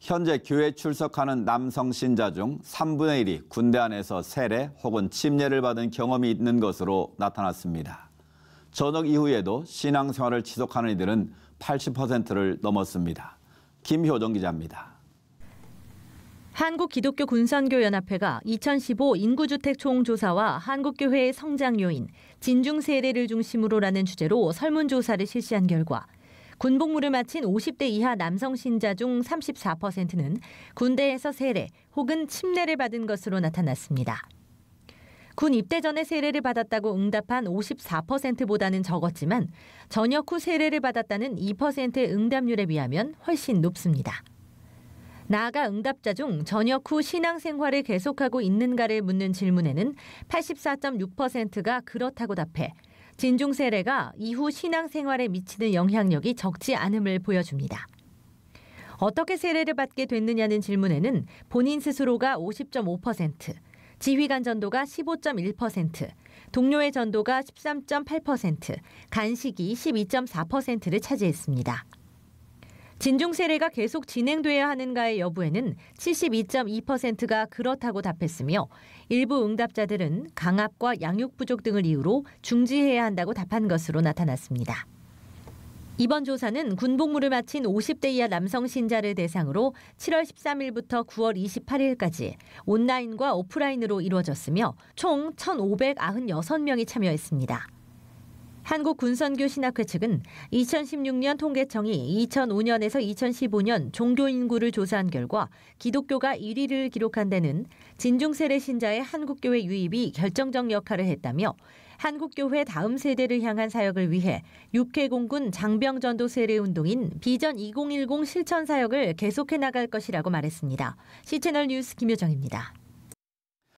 현재 교회 출석하는 남성 신자 중 3분의 1이 군대 안에서 세례 혹은 침례를 받은 경험이 있는 것으로 나타났습니다. 전역 이후에도 신앙생활을 지속하는 이들은 80%를 넘었습니다. 김효정 기자입니다. 한국기독교군선교연합회가 2015 인구주택 총조사와 한국교회의 성장 요인, 진중 세례를 중심으로라는 주제로 설문조사를 실시한 결과 군복무를 마친 50대 이하 남성 신자 중 34%는 군대에서 세례 혹은 침례를 받은 것으로 나타났습니다. 군 입대 전에 세례를 받았다고 응답한 54%보다는 적었지만 전역 후 세례를 받았다는 2%의 응답률에 비하면 훨씬 높습니다. 나아가 응답자 중 전역 후 신앙생활을 계속하고 있는가를 묻는 질문에는 84.6%가 그렇다고 답해 진중 세례가 이후 신앙생활에 미치는 영향력이 적지 않음을 보여줍니다. 어떻게 세례를 받게 됐느냐는 질문에는 본인 스스로가 50.5%, 지휘관 전도가 15.1%, 동료의 전도가 13.8%, 간식이 12.4%를 차지했습니다. 진중 세례가 계속 진행돼야 하는가의 여부에는 72.2%가 그렇다고 답했으며 일부 응답자들은 강압과 양육 부족 등을 이유로 중지해야 한다고 답한 것으로 나타났습니다. 이번 조사는 군복무를 마친 50대 이하 남성 신자를 대상으로 7월 13일부터 9월 28일까지 온라인과 오프라인으로 이루어졌으며 총 1,596명이 참여했습니다. 한국군선교신학회 측은 2016년 통계청이 2005년에서 2015년 종교인구를 조사한 결과 기독교가 1위를 기록한 데는 진중세례 신자의 한국교회 유입이 결정적 역할을 했다며 한국교회 다음 세대를 향한 사역을 위해 육해공군 장병전도 세례운동인 비전 2010 실천 사역을 계속해 나갈 것이라고 말했습니다. 시채널 뉴스 김효정입니다.